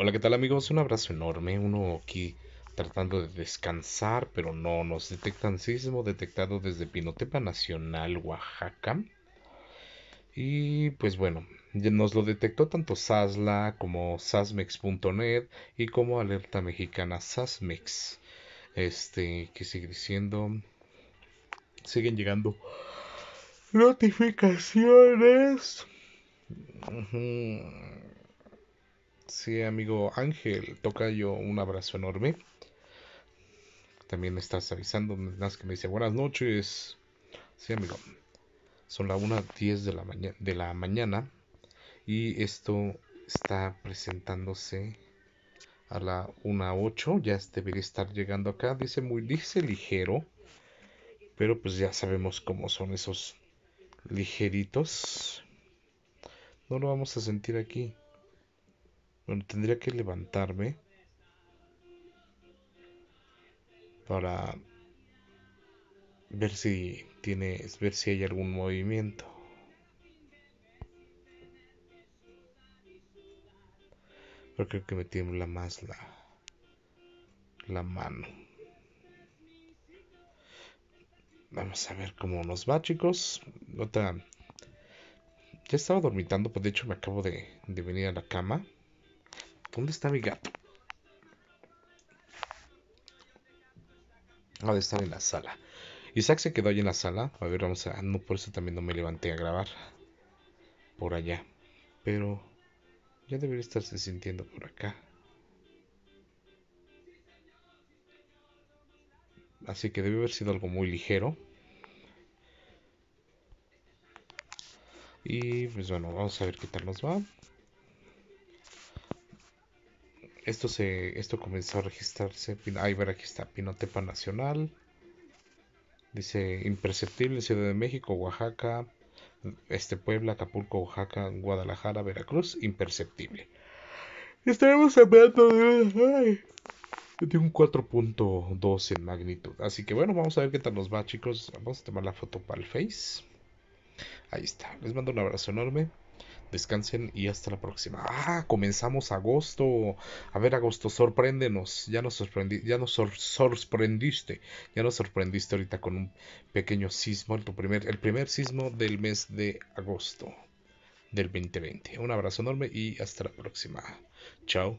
Hola, ¿qué tal amigos? Un abrazo enorme, uno aquí tratando de descansar, pero no, nos detectan sismo detectado desde Pinotepa Nacional, Oaxaca. Y pues bueno, nos lo detectó tanto Sasla como Sasmex.net y como Alerta Mexicana Sasmex. Este, que sigue diciendo, siguen llegando notificaciones. Sí, amigo Ángel, toca yo un abrazo enorme. También estás avisando, más que me dice buenas noches. Sí, amigo. Son las 1.10 de, la de la mañana y esto está presentándose a la 1.08. Ya debería estar llegando acá. Dice muy dice ligero, pero pues ya sabemos cómo son esos ligeritos. No lo vamos a sentir aquí. Bueno, tendría que levantarme para ver si tiene, ver si hay algún movimiento. Pero creo que me tiembla más la, mano. Vamos a ver cómo nos va, chicos. Ya estaba dormitando, pues de hecho me acabo de, de venir a la cama. ¿Dónde está mi gato? Ha ah, de estar en la sala. Isaac se quedó ahí en la sala. A ver, vamos a... No, por eso también no me levanté a grabar. Por allá. Pero... Ya debería estarse sintiendo por acá. Así que debe haber sido algo muy ligero. Y pues bueno, vamos a ver qué tal nos va. Esto, se, esto comenzó a registrarse. Ahí ver, aquí está. Pinotepa Nacional. Dice imperceptible Ciudad de México, Oaxaca, este Puebla, Acapulco, Oaxaca, Guadalajara, Veracruz, imperceptible. Estaremos hablando de un 4.2 en magnitud. Así que bueno, vamos a ver qué tal nos va, chicos. Vamos a tomar la foto para el Face. Ahí está. Les mando un abrazo enorme descansen y hasta la próxima. Ah, comenzamos agosto. A ver, agosto, sorpréndenos. Ya nos, ya nos sorprendiste. Ya nos sorprendiste ahorita con un pequeño sismo, el, tu primer, el primer sismo del mes de agosto del 2020. Un abrazo enorme y hasta la próxima. Chao.